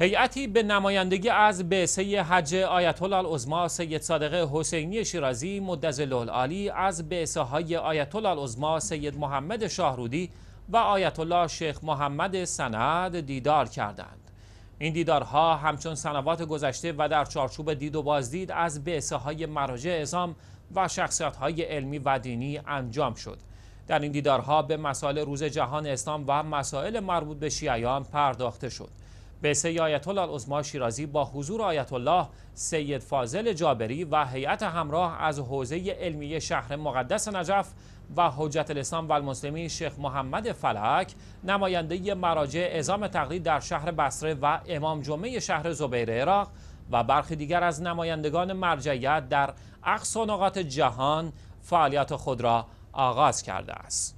هیئتی به نمایندگی از بعثه حج آیت الله العظما سید صادق حسینی شیرازی مدظ العالی از بعثه های آیت الله العظما سید محمد شاهرودی و آیت الله شیخ محمد سند دیدار کردند این دیدارها همچون سنوات گذشته و در چارچوب دید و بازدید از بعثه های مراجع اعزام و شخصیت های علمی و دینی انجام شد در این دیدارها به مسائل روز جهان اسلام و مسائل مربوط به شیعیان پرداخته شد قصه آیت الله العظما شیرازی با حضور آیت الله سید فاضل جابری و هیئت همراه از حوزه علمی شهر مقدس نجف و حجت الاسلام و المسلمین شیخ محمد فلک نماینده مراجع اعزام تقلید در شهر بصره و امام جمعه شهر زبیر عراق و برخی دیگر از نمایندگان مرجعیت در اقصا نقاط جهان فعالیت خود را آغاز کرده است.